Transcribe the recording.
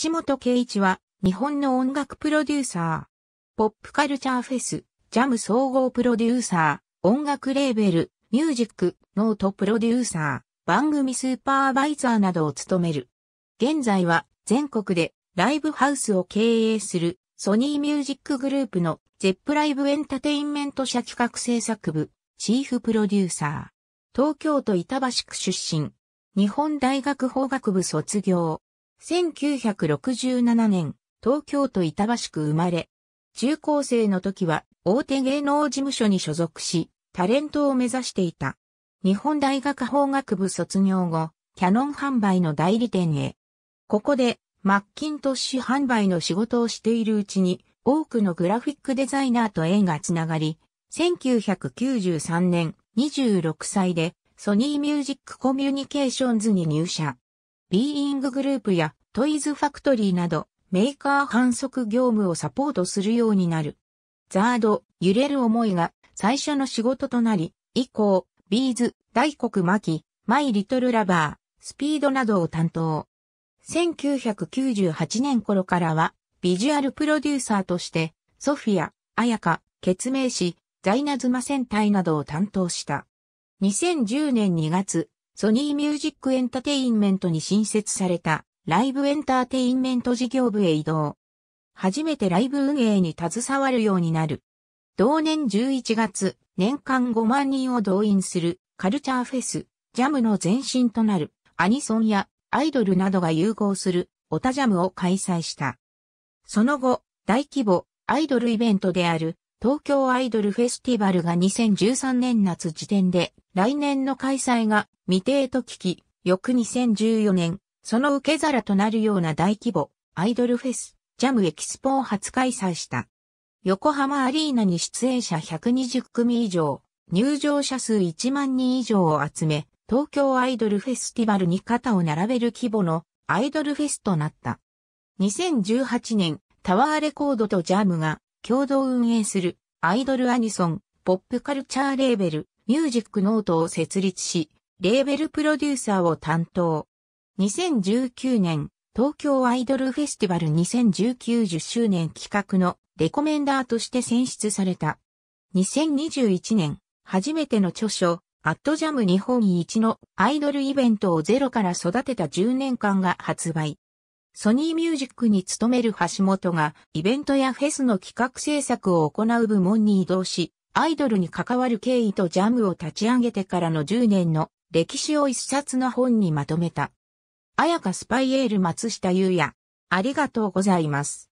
橋本圭一は、日本の音楽プロデューサー。ポップカルチャーフェス、ジャム総合プロデューサー、音楽レーベル、ミュージック、ノートプロデューサー、番組スーパーバイザーなどを務める。現在は、全国で、ライブハウスを経営する、ソニーミュージックグループの、ゼップライブエンタテインメント社企画制作部、チーフプロデューサー。東京都板橋区出身。日本大学法学部卒業。1967年、東京都板橋区生まれ、中高生の時は大手芸能事務所に所属し、タレントを目指していた。日本大学法学部卒業後、キャノン販売の代理店へ。ここで、マッキントッシュ販売の仕事をしているうちに、多くのグラフィックデザイナーと縁がつながり、1993年26歳でソニーミュージックコミュニケーションズに入社。ビーインググループやトイズファクトリーなどメーカー反則業務をサポートするようになる。ザード、揺れる思いが最初の仕事となり、以降、ビーズ、大黒巻、マイリトルラバー、スピードなどを担当。1998年頃からは、ビジュアルプロデューサーとして、ソフィア、アヤカ、メイシ、ザイナズマ戦隊などを担当した。2010年2月、ソニーミュージックエンタテインメントに新設されたライブエンターテインメント事業部へ移動。初めてライブ運営に携わるようになる。同年11月、年間5万人を動員するカルチャーフェス、ジャムの前身となるアニソンやアイドルなどが融合するオタジャムを開催した。その後、大規模アイドルイベントである東京アイドルフェスティバルが2013年夏時点で来年の開催が未定と聞き、翌2014年、その受け皿となるような大規模アイドルフェスジャムエキスポを初開催した。横浜アリーナに出演者120組以上、入場者数1万人以上を集め、東京アイドルフェスティバルに肩を並べる規模のアイドルフェスとなった。2018年、タワーレコードとジャムが共同運営するアイドルアニソン、ポップカルチャーレーベル、ミュージックノートを設立し、レーベルプロデューサーを担当。2019年、東京アイドルフェスティバル2019-10周年企画のレコメンダーとして選出された。2021年、初めての著書、アットジャム日本一のアイドルイベントをゼロから育てた10年間が発売。ソニーミュージックに勤める橋本がイベントやフェスの企画制作を行う部門に移動し、アイドルに関わる経緯とジャムを立ち上げてからの10年の歴史を一冊の本にまとめた。綾香スパイエール松下優也、ありがとうございます。